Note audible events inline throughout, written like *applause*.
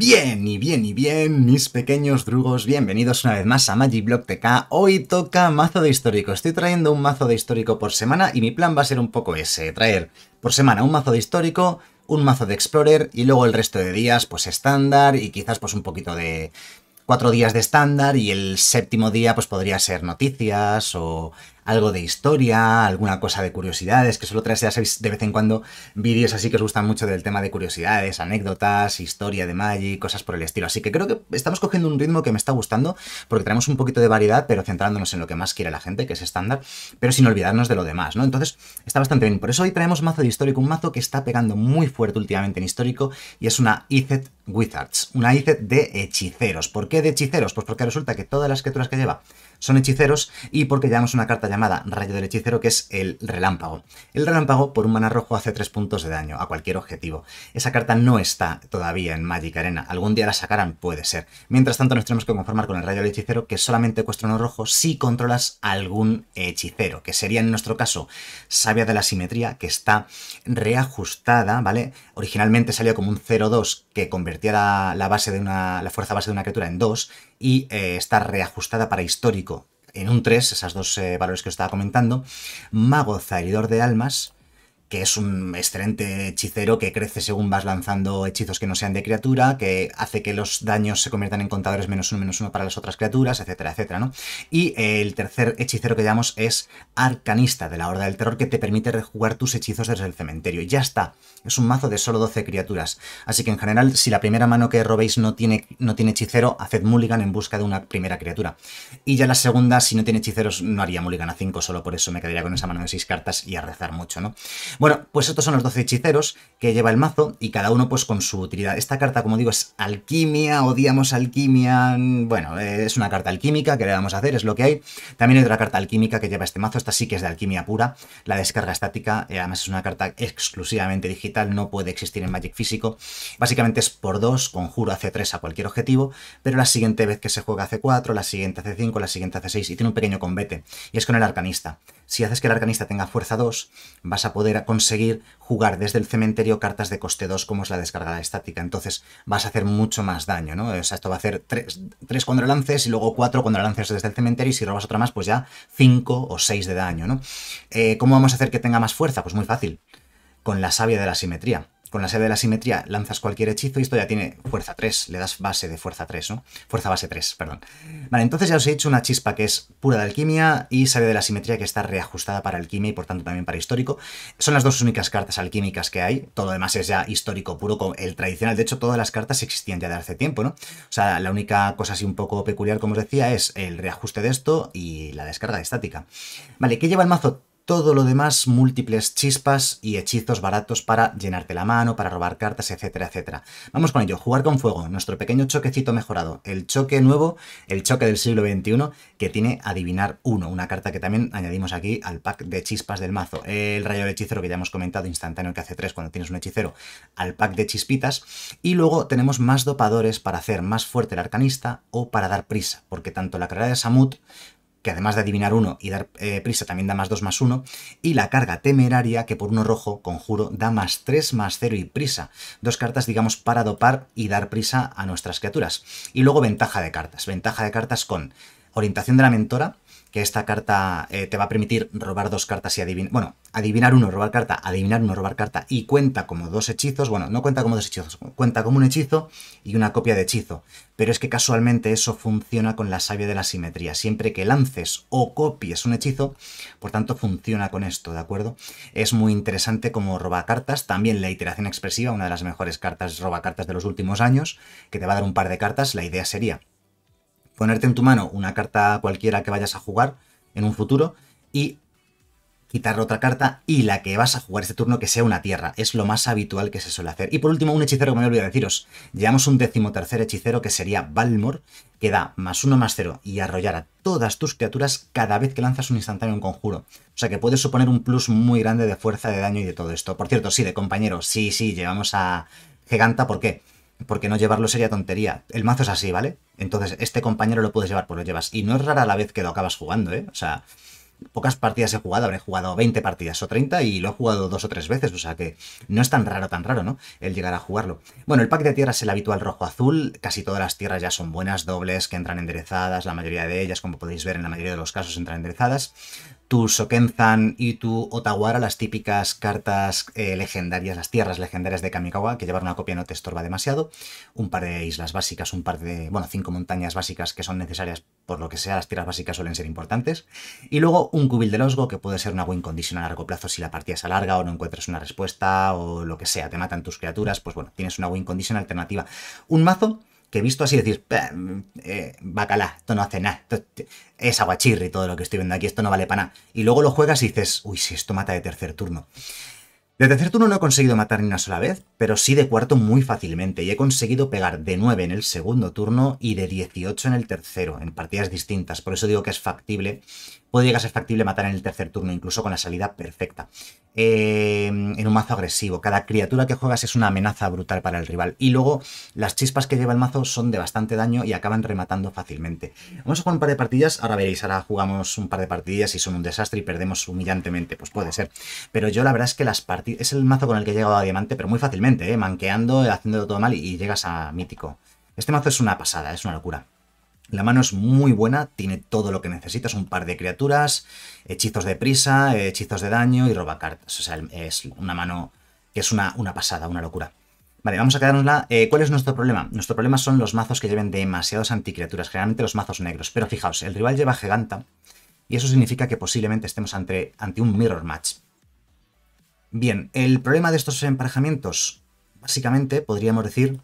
Bien, y bien, y bien, mis pequeños drugos, bienvenidos una vez más a Magic Block TK. Hoy toca mazo de histórico. Estoy trayendo un mazo de histórico por semana y mi plan va a ser un poco ese, traer por semana un mazo de histórico, un mazo de explorer y luego el resto de días pues estándar y quizás pues un poquito de cuatro días de estándar y el séptimo día pues podría ser noticias o algo de historia, alguna cosa de curiosidades, que solo traes, ya de vez en cuando vídeos así que os gustan mucho del tema de curiosidades, anécdotas, historia de Magic, cosas por el estilo. Así que creo que estamos cogiendo un ritmo que me está gustando porque traemos un poquito de variedad, pero centrándonos en lo que más quiere la gente, que es estándar, pero sin olvidarnos de lo demás, ¿no? Entonces está bastante bien. Por eso hoy traemos mazo de histórico, un mazo que está pegando muy fuerte últimamente en histórico y es una Izet Wizards, una Izet de hechiceros. ¿Por qué de hechiceros? Pues porque resulta que todas las criaturas que lleva son hechiceros y porque llevamos una carta llamada Rayo del Hechicero que es el Relámpago. El Relámpago por un mana rojo hace 3 puntos de daño a cualquier objetivo. Esa carta no está todavía en Magic Arena, algún día la sacarán, puede ser. Mientras tanto nos tenemos que conformar con el Rayo del Hechicero que solamente cuesta uno rojo si controlas algún hechicero, que sería en nuestro caso Sabia de la Simetría que está reajustada, ¿vale? Originalmente salió como un 0-2 que convertía base de la fuerza base de una criatura en 2 y eh, está reajustada para histórico en un 3, esas dos eh, valores que os estaba comentando. Mago Zaheridor de Almas que es un excelente hechicero que crece según vas lanzando hechizos que no sean de criatura, que hace que los daños se conviertan en contadores menos uno, menos uno para las otras criaturas, etcétera, etcétera, ¿no? Y el tercer hechicero que llamamos es Arcanista, de la Horda del Terror, que te permite rejugar tus hechizos desde el cementerio. Ya está, es un mazo de solo 12 criaturas. Así que en general, si la primera mano que robéis no tiene, no tiene hechicero, haced mulligan en busca de una primera criatura. Y ya la segunda, si no tiene hechiceros, no haría mulligan a 5, solo por eso me quedaría con esa mano de 6 cartas y a rezar mucho, ¿no? Bueno, pues estos son los 12 hechiceros que lleva el mazo y cada uno pues con su utilidad. Esta carta, como digo, es alquimia, odiamos alquimia, mm, bueno, eh, es una carta alquímica que le vamos a hacer, es lo que hay. También hay otra carta alquímica que lleva este mazo, esta sí que es de alquimia pura, la descarga estática, eh, además es una carta exclusivamente digital, no puede existir en Magic físico. Básicamente es por 2, conjuro hace 3 a cualquier objetivo, pero la siguiente vez que se juega hace 4, la siguiente hace 5, la siguiente hace 6 y tiene un pequeño combate, y es con el arcanista. Si haces que el arcanista tenga fuerza 2, vas a poder conseguir jugar desde el cementerio cartas de coste 2 como es la descarga estática. Entonces vas a hacer mucho más daño, ¿no? O sea, esto va a hacer 3, cuando lo lances y luego 4 cuando lo lances desde el cementerio y si robas otra más, pues ya 5 o 6 de daño, ¿no? Eh, ¿Cómo vamos a hacer que tenga más fuerza? Pues muy fácil, con la savia de la simetría con la sede de la simetría lanzas cualquier hechizo y esto ya tiene fuerza 3, le das base de fuerza 3, ¿no? Fuerza base 3, perdón. Vale, entonces ya os he hecho una chispa que es pura de alquimia y sede de la simetría que está reajustada para alquimia y por tanto también para histórico. Son las dos únicas cartas alquímicas que hay, todo lo demás es ya histórico puro, con el tradicional. De hecho, todas las cartas existían ya de hace tiempo, ¿no? O sea, la única cosa así un poco peculiar, como os decía, es el reajuste de esto y la descarga estática. Vale, ¿qué lleva el mazo? Todo lo demás, múltiples chispas y hechizos baratos para llenarte la mano, para robar cartas, etcétera, etcétera. Vamos con ello, jugar con fuego, nuestro pequeño choquecito mejorado, el choque nuevo, el choque del siglo XXI, que tiene Adivinar 1, una carta que también añadimos aquí al pack de chispas del mazo. El rayo de hechicero que ya hemos comentado, instantáneo que hace 3 cuando tienes un hechicero, al pack de chispitas. Y luego tenemos más dopadores para hacer más fuerte el arcanista o para dar prisa, porque tanto la carrera de Samut que además de adivinar uno y dar eh, prisa también da más 2 más 1, y la carga temeraria, que por uno rojo, conjuro, da más 3 más 0 y prisa. Dos cartas, digamos, para dopar y dar prisa a nuestras criaturas. Y luego ventaja de cartas. Ventaja de cartas con orientación de la mentora, que esta carta eh, te va a permitir robar dos cartas y adivinar. Bueno, adivinar uno, robar carta, adivinar uno, robar carta, y cuenta como dos hechizos. Bueno, no cuenta como dos hechizos, cuenta como un hechizo y una copia de hechizo. Pero es que casualmente eso funciona con la savia de la simetría. Siempre que lances o copies un hechizo, por tanto funciona con esto, ¿de acuerdo? Es muy interesante como roba cartas. También la iteración expresiva, una de las mejores cartas roba cartas de los últimos años, que te va a dar un par de cartas. La idea sería ponerte en tu mano una carta cualquiera que vayas a jugar en un futuro y quitar otra carta y la que vas a jugar este turno que sea una tierra. Es lo más habitual que se suele hacer. Y por último, un hechicero que me de deciros. Llevamos un decimotercer hechicero que sería Balmor, que da más uno más cero y arrollará a todas tus criaturas cada vez que lanzas un instantáneo en conjuro. O sea que puede suponer un plus muy grande de fuerza, de daño y de todo esto. Por cierto, sí, de compañeros. Sí, sí, llevamos a Giganta. ¿Por qué? porque no llevarlo sería tontería. El mazo es así, ¿vale? Entonces, este compañero lo puedes llevar, pues lo llevas. Y no es rara la vez que lo acabas jugando, ¿eh? O sea, pocas partidas he jugado, habré jugado 20 partidas o 30 y lo he jugado dos o tres veces, o sea que no es tan raro, tan raro, ¿no? El llegar a jugarlo. Bueno, el pack de tierras es el habitual rojo-azul, casi todas las tierras ya son buenas, dobles, que entran enderezadas, la mayoría de ellas, como podéis ver, en la mayoría de los casos entran enderezadas tu Sokenzan y tu Otawara, las típicas cartas eh, legendarias, las tierras legendarias de Kamikawa, que llevar una copia no te estorba demasiado, un par de islas básicas, un par de, bueno, cinco montañas básicas que son necesarias por lo que sea, las tierras básicas suelen ser importantes, y luego un cubil de losgo, que puede ser una win condition a largo plazo si la partida es alarga o no encuentras una respuesta o lo que sea, te matan tus criaturas, pues bueno, tienes una win condition alternativa. Un mazo que visto así decís, mm, eh, bacala esto no hace nada, es aguachirri todo lo que estoy viendo aquí, esto no vale para nada. Y luego lo juegas y dices, uy, si esto mata de tercer turno. De tercer turno no he conseguido matar ni una sola vez, pero sí de cuarto muy fácilmente, y he conseguido pegar de 9 en el segundo turno y de 18 en el tercero, en partidas distintas, por eso digo que es factible, podría llegar a ser factible matar en el tercer turno, incluso con la salida perfecta. Em, en un mazo agresivo. Cada criatura que juegas es una amenaza brutal para el rival. Y luego las chispas que lleva el mazo son de bastante daño y acaban rematando fácilmente. Vamos a jugar un par de partidas. Ahora veréis, ahora jugamos un par de partidas y son un desastre y perdemos humillantemente. Pues puede ser. Pero yo la verdad es que las partidas... Es el mazo con el que he llegado a diamante, pero muy fácilmente, ¿eh? manqueando, haciendo todo mal y llegas a mítico. Este mazo es una pasada, es una locura. La mano es muy buena, tiene todo lo que necesitas, un par de criaturas, hechizos de prisa, hechizos de daño y roba cartas. O sea, es una mano que es una, una pasada, una locura. Vale, vamos a quedarnosla. Eh, ¿Cuál es nuestro problema? Nuestro problema son los mazos que lleven demasiados anticriaturas, generalmente los mazos negros. Pero fijaos, el rival lleva Giganta y eso significa que posiblemente estemos ante, ante un mirror match. Bien, el problema de estos emparejamientos, básicamente podríamos decir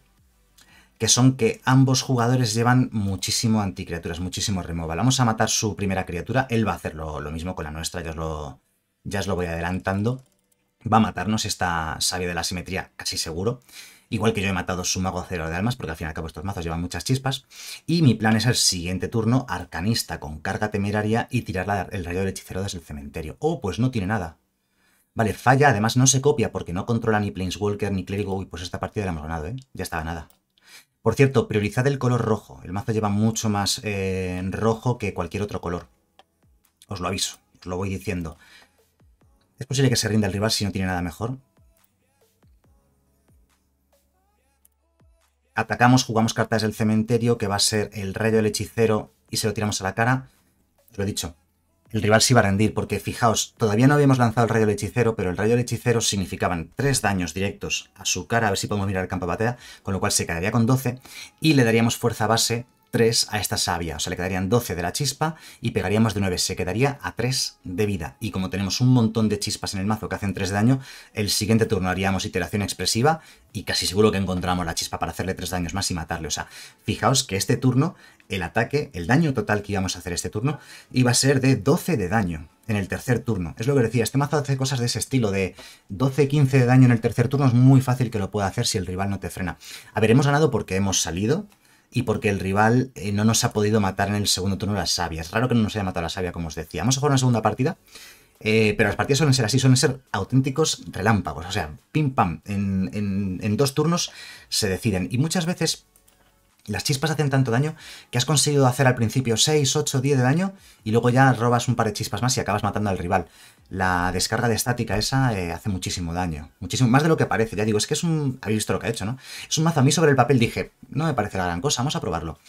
que son que ambos jugadores llevan muchísimo anticriaturas, muchísimo removal. Vamos a matar su primera criatura, él va a hacer lo, mismo con la nuestra, ya os, lo, ya os lo voy adelantando. Va a matarnos esta sabia de la simetría, casi seguro. Igual que yo he matado su mago cero de almas, porque al fin y al cabo estos mazos llevan muchas chispas. Y mi plan es el siguiente turno, arcanista con carga temeraria y tirar el rayo del hechicero desde el cementerio. Oh, pues no tiene nada. Vale, falla, además no se copia porque no controla ni Planeswalker ni Clérigo. Uy, pues esta partida la hemos ganado, ¿eh? Ya estaba nada. Por cierto, priorizad el color rojo. El mazo lleva mucho más eh, rojo que cualquier otro color. Os lo aviso, os lo voy diciendo. Es posible que se rinda el rival si no tiene nada mejor. Atacamos, jugamos cartas del cementerio, que va a ser el rayo del hechicero, y se lo tiramos a la cara. Os lo he dicho, el rival se iba a rendir, porque fijaos, todavía no habíamos lanzado el rayo del hechicero, pero el rayo del hechicero significaban 3 daños directos a su cara, a ver si podemos mirar el campo de con lo cual se quedaría con 12, y le daríamos fuerza base 3 a esta savia, o sea, le quedarían 12 de la chispa y pegaríamos de 9, se quedaría a 3 de vida. Y como tenemos un montón de chispas en el mazo que hacen 3 de daño, el siguiente turno haríamos iteración expresiva y casi seguro que encontramos la chispa para hacerle 3 daños más y matarle. O sea, fijaos que este turno, el ataque, el daño total que íbamos a hacer este turno, iba a ser de 12 de daño en el tercer turno. Es lo que decía, este mazo hace cosas de ese estilo, de 12-15 de daño en el tercer turno, es muy fácil que lo pueda hacer si el rival no te frena. A ver, hemos ganado porque hemos salido, y porque el rival eh, no nos ha podido matar en el segundo turno las sabias. Es raro que no nos haya matado la savia, como os decía. Vamos a jugar una segunda partida, eh, pero las partidas suelen ser así, suelen ser auténticos relámpagos. O sea, pim pam, en, dos turnos se deciden. Y muchas veces las chispas hacen tanto daño que has conseguido hacer al principio 6, 8, 10 de daño y luego ya robas un par de chispas más y acabas matando al rival. La descarga de estática esa eh, hace muchísimo daño. Muchísimo, más de lo que parece. Ya digo, es que es un... Habéis visto lo que ha hecho, ¿no? Es un mazo. A mí sobre el papel dije, no me parece la gran cosa, vamos a probarlo.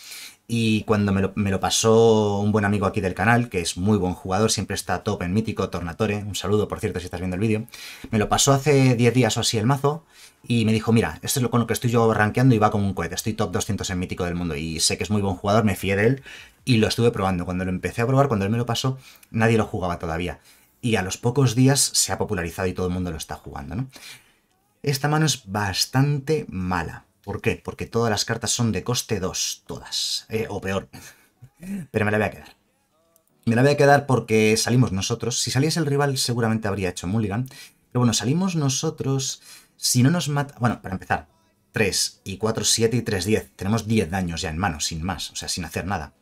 Y cuando me lo, pasó un buen amigo aquí del canal, que es muy buen jugador, siempre está top en mítico, Tornatore, un saludo por cierto si estás viendo el vídeo, me lo pasó hace 10 días o así el mazo y me dijo, mira, esto es lo con lo que estoy yo rankeando y va como un cohete, estoy top 200 en mítico del mundo y sé que es muy buen jugador, me fié de él y lo estuve probando. Cuando lo empecé a probar, cuando él me lo pasó, nadie lo jugaba todavía. Y a los pocos días se ha popularizado y todo el mundo lo está jugando, ¿no? Esta mano es bastante mala ¿Por qué? Porque todas las cartas son de coste 2, todas, eh, o peor. Pero me la voy a quedar. Me la voy a quedar porque salimos nosotros. Si saliese el rival seguramente habría hecho mulligan. Pero bueno, salimos nosotros. Si no nos mata... Bueno, para empezar, 3 y 4, 7 y 3, 10. Tenemos 10 daños ya en mano, sin más, o sea, sin hacer nada.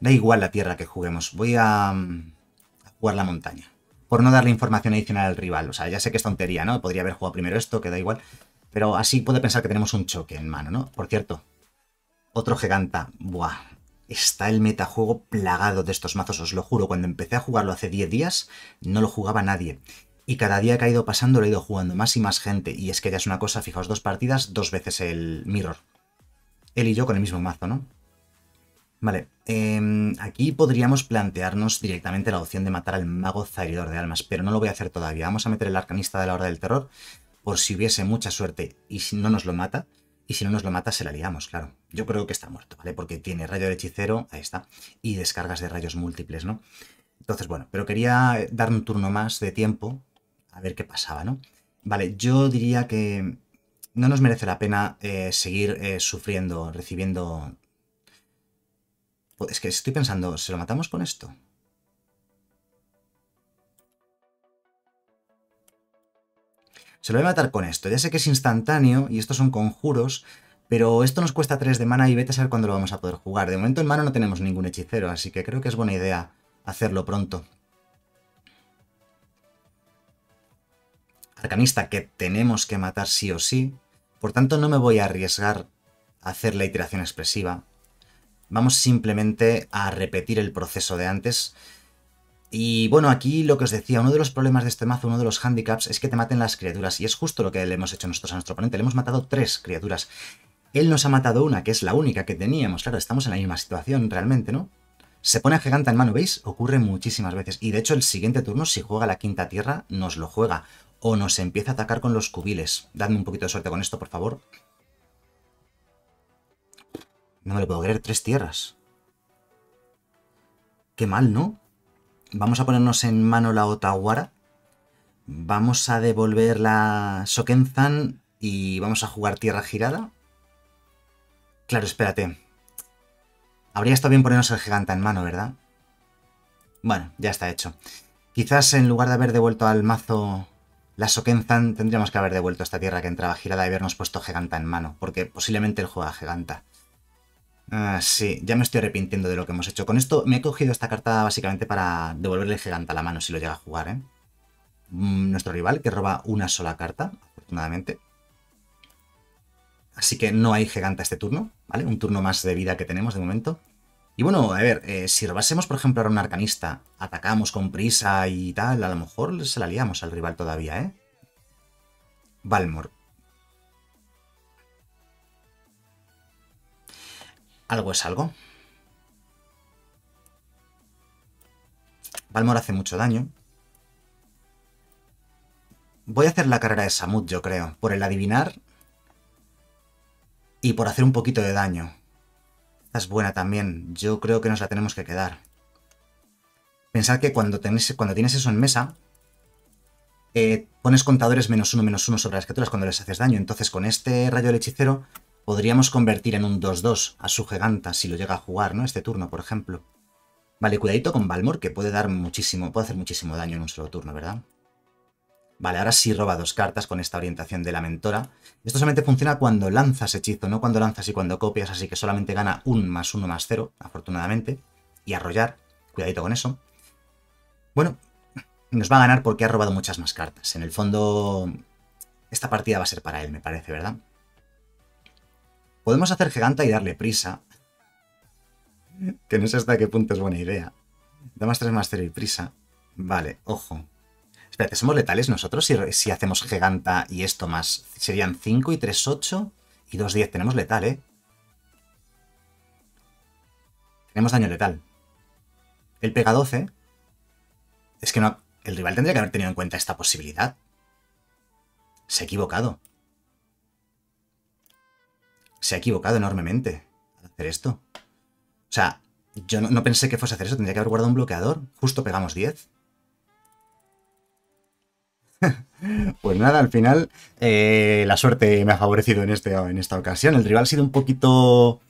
Da igual la tierra que juguemos. Voy a, mm, a jugar la montaña por no darle información adicional al rival. O sea, ya sé que es tontería, ¿no? Podría haber jugado primero esto, que da igual. Pero así puede pensar que tenemos un choque en mano, ¿no? Por cierto, otro giganta. Buah, está el metajuego plagado de estos mazos, os lo juro. Cuando empecé a jugarlo hace 10 días, no lo jugaba nadie. Y cada día que ha ido pasando lo he ido jugando más y más gente. Y es que ya es una cosa, fijaos, dos partidas, dos veces el mirror. Él y yo con el mismo mazo, ¿no? Vale, em, aquí podríamos plantearnos directamente la opción de matar al mago zahiridor de almas, pero no lo voy a hacer todavía. Vamos a meter el arcanista de la hora del terror por si hubiese mucha suerte y si no nos lo mata. Y si no nos lo mata, se la liamos, claro. Yo creo que está muerto, ¿vale? Porque tiene rayo de hechicero, ahí está, y descargas de rayos múltiples, ¿no? Entonces, bueno, pero quería dar un turno más de tiempo a ver qué pasaba, ¿no? Vale, yo diría que no nos merece la pena eh, seguir eh, sufriendo, recibiendo es que estoy pensando, ¿se lo matamos con esto? Se lo voy a matar con esto. Ya sé que es instantáneo y estos son conjuros, pero esto nos cuesta 3 de mana y vete a saber cuándo lo vamos a poder jugar. De momento en mano no tenemos ningún hechicero, así que creo que es buena idea hacerlo pronto. Arcanista que tenemos que matar sí o sí. Por tanto, no me voy a arriesgar a hacer la iteración expresiva. Vamos simplemente a repetir el proceso de antes. Y bueno, aquí lo que os decía, uno de los problemas de este mazo, uno de los handicaps, es que te maten las criaturas. Y es justo lo que le hemos hecho nosotros a nuestro oponente. Le hemos matado tres criaturas. Él nos ha matado una, que es la única que teníamos. Claro, estamos en la misma situación realmente, ¿no? Se pone a Giganta en mano, ¿veis? Ocurre muchísimas veces. Y de hecho, el siguiente turno, si juega la quinta tierra, nos lo juega. O nos empieza a atacar con los cubiles. Dadme un poquito de suerte con esto, por favor. No me lo puedo creer, tres tierras. Qué mal, ¿no? Vamos a ponernos en mano la Otawara. Vamos a devolver la Shokenzan y vamos a jugar tierra girada. Claro, espérate. Habría estado bien ponernos el giganta en mano, ¿verdad? Bueno, ya está hecho. Quizás en lugar de haber devuelto al mazo la Shokenzan, tendríamos que haber devuelto esta tierra que entraba girada y habernos puesto giganta en mano, porque posiblemente él juega giganta. Ah, sí, ya me estoy arrepintiendo de lo que hemos hecho. Con esto me he cogido esta carta básicamente para devolverle el a la mano si lo llega a jugar, ¿eh? Mm, nuestro rival, que roba una sola carta, afortunadamente. Así que no hay gigante este turno, ¿vale? Un turno más de vida que tenemos de momento. Y bueno, a ver, eh, si robásemos, por ejemplo, ahora un arcanista, atacamos con prisa y tal, a lo mejor se la liamos al rival todavía, ¿eh? Valmor. algo es algo. Valmor hace mucho daño. Voy a hacer la carrera de Samut, yo creo, por el adivinar y por hacer un poquito de daño. es buena también, yo creo que nos la tenemos que quedar. Pensad que cuando, cuando tienes eso en mesa, eh, pones contadores menos uno, menos uno sobre las criaturas cuando les haces daño. Entonces con este rayo del hechicero podríamos convertir en un 2-2 a su giganta si lo llega a jugar, ¿no? Este turno, por ejemplo. Vale, cuidadito con Balmor, que puede dar muchísimo, puede hacer muchísimo daño en un solo turno, ¿verdad? Vale, ahora sí roba dos cartas con esta orientación de la mentora. Esto solamente funciona cuando lanzas hechizo, no cuando lanzas y cuando copias, así que solamente gana un más uno más cero, afortunadamente. Y arrollar, cuidadito con eso. Bueno, nos va a ganar porque ha robado muchas más cartas. En el fondo, esta partida va a ser para él, me parece, ¿verdad? Podemos hacer giganta y darle prisa. que no sé hasta qué punto es buena idea. Damas 3 más 0 y prisa. Vale, ojo. Espérate, ¿somos letales nosotros si, si hacemos giganta y esto más? Serían 5 y 3, 8 y 2, 10. Tenemos letal, ¿eh? Tenemos daño letal. El pega 12. Es que no... El rival tendría que haber tenido en cuenta esta posibilidad. Se ha equivocado se ha equivocado enormemente al hacer esto. O sea, yo no, pensé que fuese a hacer eso. Tendría que haber guardado un bloqueador. Justo pegamos 10. *laughs* Pues nada, al final eh, la suerte me ha favorecido en, este, en esta ocasión. El rival ha sido un poquito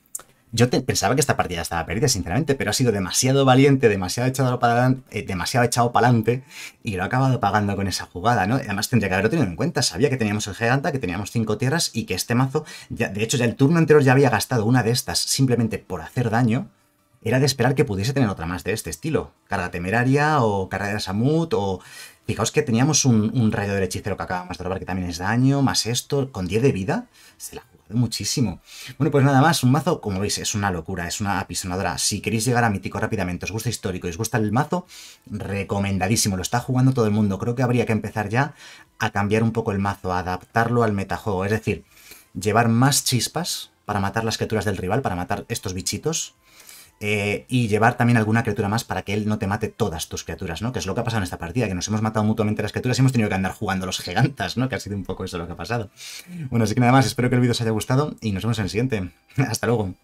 yo pensaba que esta partida estaba perdida, sinceramente, pero ha sido demasiado valiente, demasiado echado para adelante, eh, demasiado echado para adelante y lo ha acabado pagando con esa jugada, ¿no? Además tendría que haberlo tenido en cuenta, sabía que teníamos el Giganta, que teníamos cinco tierras y que este mazo, de hecho ya el turno anterior ya había gastado una de estas simplemente por hacer daño, era de esperar que pudiese tener otra más de este estilo, carga temeraria o carga de Samut o... Fijaos que teníamos un, un rayo del hechicero que acabamos de robar que también es daño, más esto, con 10 de vida, se la muchísimo. Bueno, pues nada más, un mazo, como veis, es una locura, es una apisonadora. Si queréis llegar a mítico rápidamente, os gusta histórico y os gusta el mazo, recomendadísimo, lo está jugando todo el mundo. Creo que habría que empezar ya a cambiar un poco el mazo, a adaptarlo al metajuego, es decir, llevar más chispas para matar las criaturas del rival, para matar estos bichitos, eh, y llevar también alguna criatura más para que él no te mate todas tus criaturas, ¿no? Que es lo que ha pasado en esta partida, que nos hemos matado mutuamente las criaturas y hemos tenido que andar jugando los gigantas, ¿no? Que ha sido un poco eso lo que ha pasado. Bueno, así que nada más, espero que el vídeo os haya gustado y nos vemos en el siguiente. *laughs* Hasta luego.